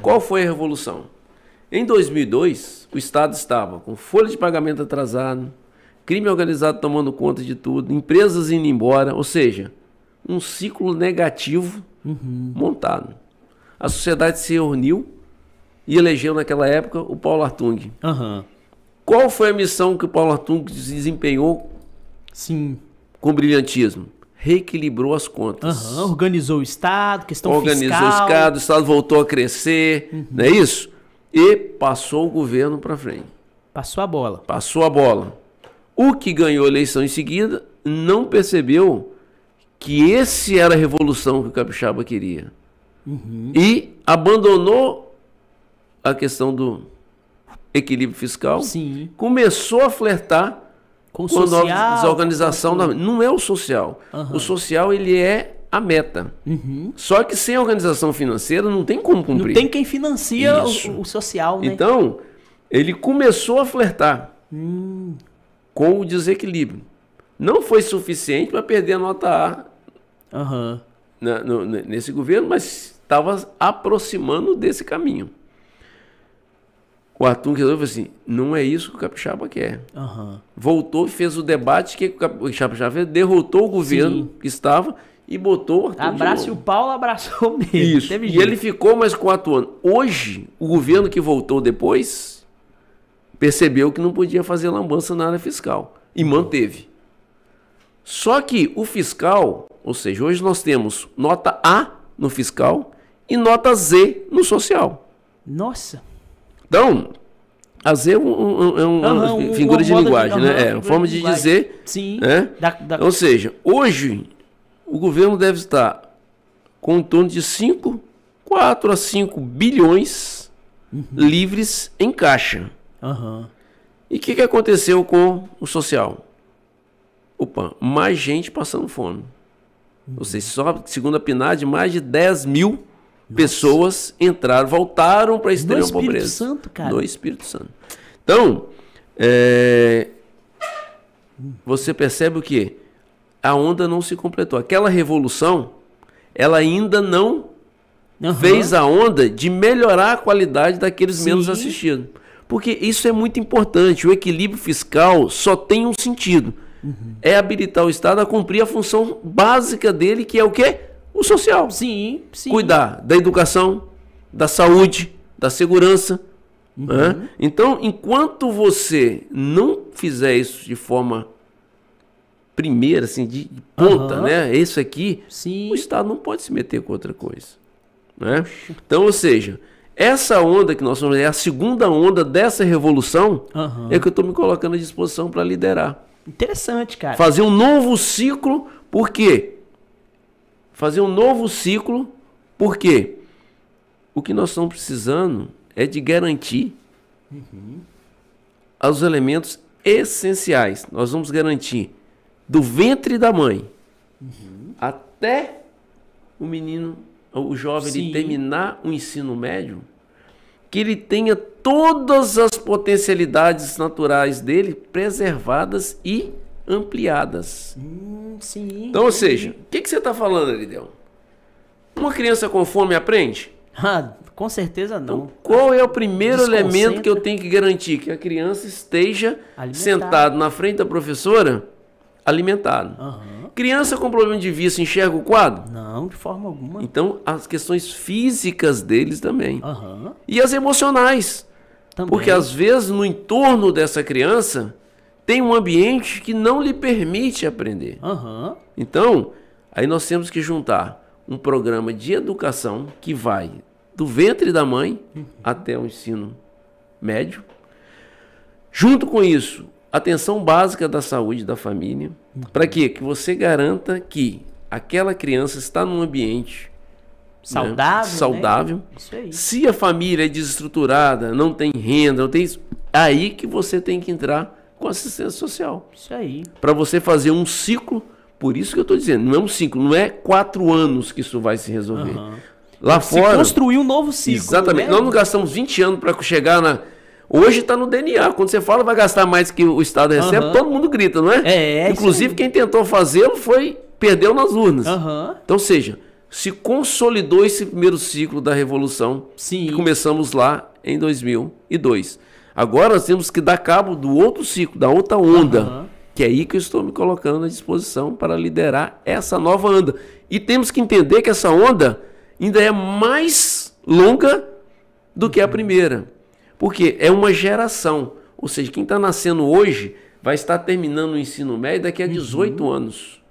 Qual foi a revolução? Em 2002, o Estado estava com folha de pagamento atrasado, crime organizado tomando conta de tudo, empresas indo embora, ou seja, um ciclo negativo uhum. montado. A sociedade se reuniu e elegeu naquela época o Paulo Artung. Uhum. Qual foi a missão que o Paulo Artung desempenhou Sim. com brilhantismo? reequilibrou as contas. Uhum, organizou o Estado, questão organizou fiscal. Organizou o Estado, o Estado voltou a crescer, uhum. não é isso? E passou o governo para frente. Passou a bola. Passou a bola. O que ganhou a eleição em seguida não percebeu que esse era a revolução que o capixaba queria. Uhum. E abandonou a questão do equilíbrio fiscal. Sim. Começou a flertar com quando social, a desorganização com... não é o social. Uhum. O social ele é a meta. Uhum. Só que sem organização financeira não tem como cumprir. Não tem quem financia o, o, social, né? Então, ele começou a flertar hum. com o desequilíbrio. Não foi suficiente para perder a nota A uhum. na, no, nesse governo, mas estava aproximando desse caminho o Atum resolveu assim: não é isso que o capixaba quer. Uhum. Voltou, fez o debate que o capixaba fez, derrotou o governo Sim. que estava e botou o Arthur. Abraço e o Paulo abraçou mesmo. Isso. e jeito. ele ficou mais quatro anos. Hoje, o governo que voltou depois percebeu que não podia fazer lambança na área fiscal e uhum. manteve. Só que o fiscal, ou seja, hoje nós temos nota A no fiscal e nota Z no social. Nossa! Então, Azer é, um, é um, uhum, figura de linguagem, de, né? é, uma forma de, de dizer. Sim. Né? Da, da... Ou seja, hoje o governo deve estar com em torno de 5, 4 a 5 bilhões uhum. livres em caixa. Uhum. E o que, que aconteceu com o social? Opa, mais gente passando fome. Uhum. Ou seja, uhum. só segundo a PNAD, mais de 10 mil Pessoas entraram, voltaram para a extrema pobreza. No Espírito Santo, cara. No Espírito Santo. Então, é, você percebe o que? A onda não se completou. Aquela revolução, ela ainda não uhum. fez a onda de melhorar a qualidade daqueles Sim. menos assistidos. Porque isso é muito importante. O equilíbrio fiscal só tem um sentido. Uhum. É habilitar o Estado a cumprir a função básica dele, que é o quê? o social. Sim, sim. Cuidar da educação, da saúde, da segurança. Uhum. Né? Então, enquanto você não fizer isso de forma primeira, assim, de ponta, uhum. né? Isso aqui, sim. o Estado não pode se meter com outra coisa. Né? Então, ou seja, essa onda que nós somos, é a segunda onda dessa revolução, uhum. é que eu estou me colocando à disposição para liderar. Interessante, cara. Fazer um novo ciclo, por quê? fazer um novo ciclo, porque o que nós estamos precisando é de garantir uhum. os elementos essenciais. Nós vamos garantir do ventre da mãe uhum. até o menino, o jovem, ele terminar o ensino médio, que ele tenha todas as potencialidades naturais dele preservadas e ampliadas. Hum, sim. Então, ou seja, o que, que você está falando, Lidão? Uma criança com fome aprende? Ah, com certeza não. Então, qual é o primeiro elemento que eu tenho que garantir? Que a criança esteja sentada na frente da professora alimentada. Uhum. Criança com problema de vista enxerga o quadro? Não, de forma alguma. Então, as questões físicas deles também. Uhum. E as emocionais. Também. Porque às vezes no entorno dessa criança tem um ambiente que não lhe permite aprender. Uhum. Então, aí nós temos que juntar um programa de educação que vai do ventre da mãe uhum. até o ensino médio. Junto com isso, atenção básica da saúde da família, uhum. para quê? que você garanta que aquela criança está num ambiente né, saudável, né? saudável. Né? Isso aí. Se a família é desestruturada, não tem renda, não tem isso, aí que você tem que entrar com assistência social. Isso aí. Para você fazer um ciclo, por isso que eu estou dizendo, não é um ciclo, não é quatro anos que isso vai se resolver. Uhum. Lá se fora. construir um novo ciclo. Exatamente. Né? Nós não gastamos 20 anos para chegar na. Hoje está no DNA. Quando você fala vai gastar mais que o Estado recebe, é uhum. todo mundo grita, não é? é, é Inclusive, quem tentou fazê-lo foi. perdeu nas urnas. Uhum. Então, seja, se consolidou esse primeiro ciclo da Revolução. Sim. Que começamos lá em 2002. Agora nós temos que dar cabo do outro ciclo, da outra onda. Uhum. Que é aí que eu estou me colocando à disposição para liderar essa nova onda. E temos que entender que essa onda ainda é mais longa do que a primeira. Porque é uma geração. Ou seja, quem está nascendo hoje vai estar terminando o ensino médio daqui a 18 uhum. anos.